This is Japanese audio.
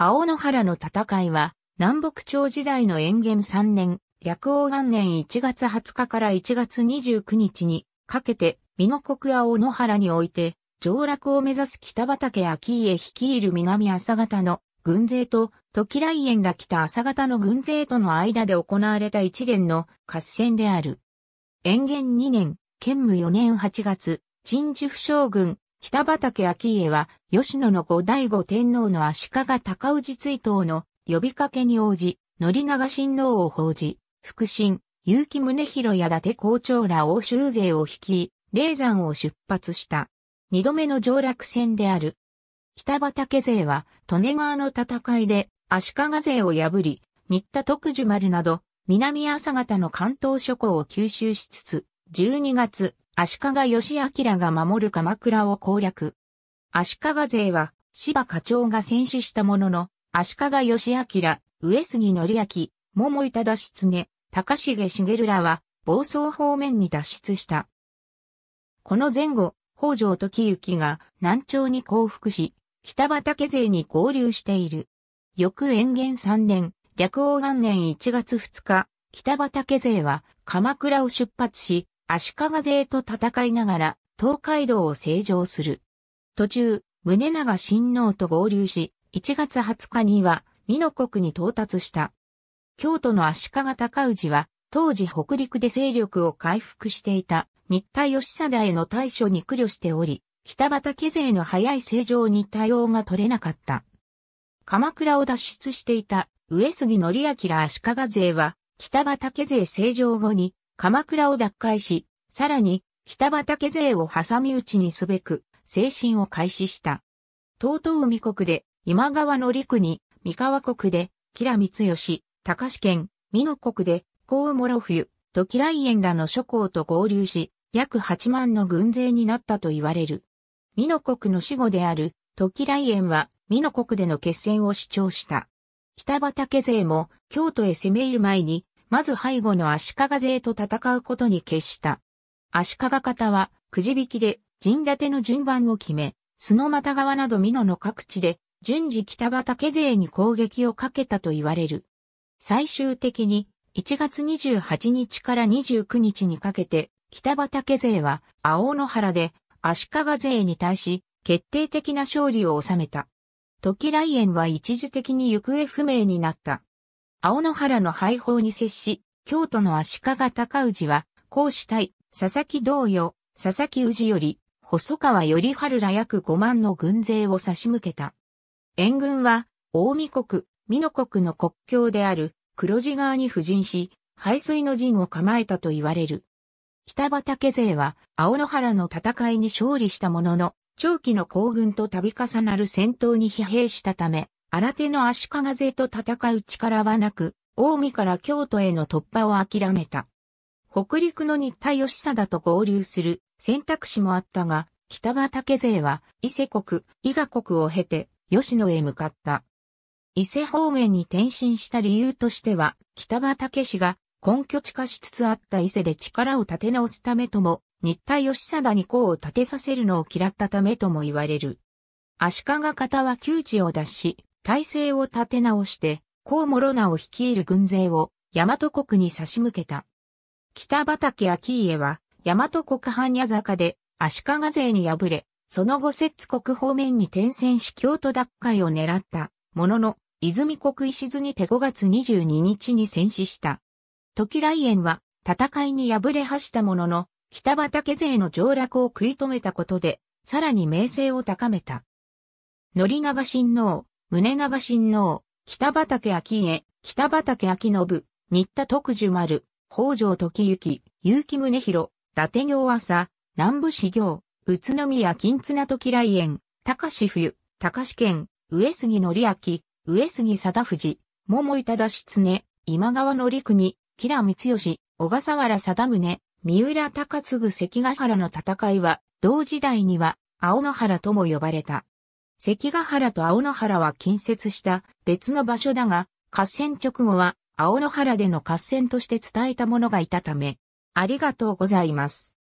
青野原の戦いは、南北朝時代の延元3年、略王元年1月20日から1月29日にかけて、美濃国青野原において、上洛を目指す北畠秋家率いる南朝方の軍勢と、時来園ら北朝方の軍勢との間で行われた一連の合戦である。延元2年、建武4年8月、陳樹府将軍、北畠顕家は、吉野の後醍醐天皇の足利尊氏追悼の呼びかけに応じ、宣長親王を報じ、福神、結城宗広や伊達校長ら欧州勢を率い、霊山を出発した。二度目の上落戦である。北畠勢は、利根川の戦いで、足利勢を破り、新田徳樹丸など、南朝方の関東諸侯を吸収しつつ、12月、足利義明が守る鎌倉を攻略。足利勢は、芝課長が戦死したものの、足利義明、上杉則明、桃井忠常、高重茂らは、暴走方面に脱出した。この前後、北条時行が南朝に降伏し、北畠勢に合流している。翌延元3年、略王元年1月2日、北畠勢は鎌倉を出発し、足利勢と戦いながら東海道を成城する。途中、宗長親王と合流し、1月20日には美濃国に到達した。京都の足利尊氏は、当時北陸で勢力を回復していた新田義貞への対処に苦慮しており、北畠勢の早い成城に対応が取れなかった。鎌倉を脱出していた上杉則明足利勢は、北畠勢成城後に鎌倉を奪回し、さらに北畠勢を挟み撃ちにすべく、精神を開始した。東東海国で今川の陸に、三河国で吉良光義、高志県、美濃国で高諸冬、と吉良園らの諸侯と合流し、約8万の軍勢になったと言われる。美濃国の死後である、時来園は、美濃国での決戦を主張した。北畠勢も、京都へ攻め入る前に、まず背後の足利勢と戦うことに決した。足利方は、くじ引きで、陣立ての順番を決め、須の又川など美濃の各地で、順次北畠勢に攻撃をかけたと言われる。最終的に、1月28日から29日にかけて、北畠勢は、青野原で、足利勢に対し、決定的な勝利を収めた。時来園は一時的に行方不明になった。青野原の廃法に接し、京都の足利尊氏は、孔子対、佐々木同様、佐々木氏より、細川頼春ら約5万の軍勢を差し向けた。援軍は、大見国、美濃国の国境である黒地川に布陣し、排水の陣を構えたと言われる。北畠勢は、青野原の戦いに勝利したものの、長期の行軍と度重なる戦闘に疲弊したため、新手の足利勢と戦う力はなく、近江から京都への突破を諦めた。北陸の日田義貞と合流する選択肢もあったが、北畠勢は伊勢国、伊賀国を経て吉野へ向かった。伊勢方面に転身した理由としては、北畠氏が根拠地化しつつあった伊勢で力を立て直すためとも、日田義貞に功を立てさせるのを嫌ったためとも言われる。足利方は窮地を脱し、体制を立て直して、高諸名を率いる軍勢を大和国に差し向けた。北畠秋家は、大和国半夜坂で足利勢に敗れ、その後摂津国方面に転戦し京都奪回を狙った、ものの、泉国石津にて5月22日に戦死した。時来園は、戦いに敗れ走したものの、北畠勢の上落を食い止めたことで、さらに名声を高めた。宣長親王、宗長親王、北畠昭恵、北畠昭信、新田徳樹丸、北条時行、結城宗広、伊達行朝、南部修行、宇都宮金綱時来園、高志冬、高志県、上杉則明、上杉貞藤、桃井忠常、今川則国、吉良光義、小笠原貞宗、三浦高継関ヶ原の戦いは、同時代には、青野原とも呼ばれた。関ヶ原と青野原は近接した別の場所だが、合戦直後は青野原での合戦として伝えた者がいたため、ありがとうございます。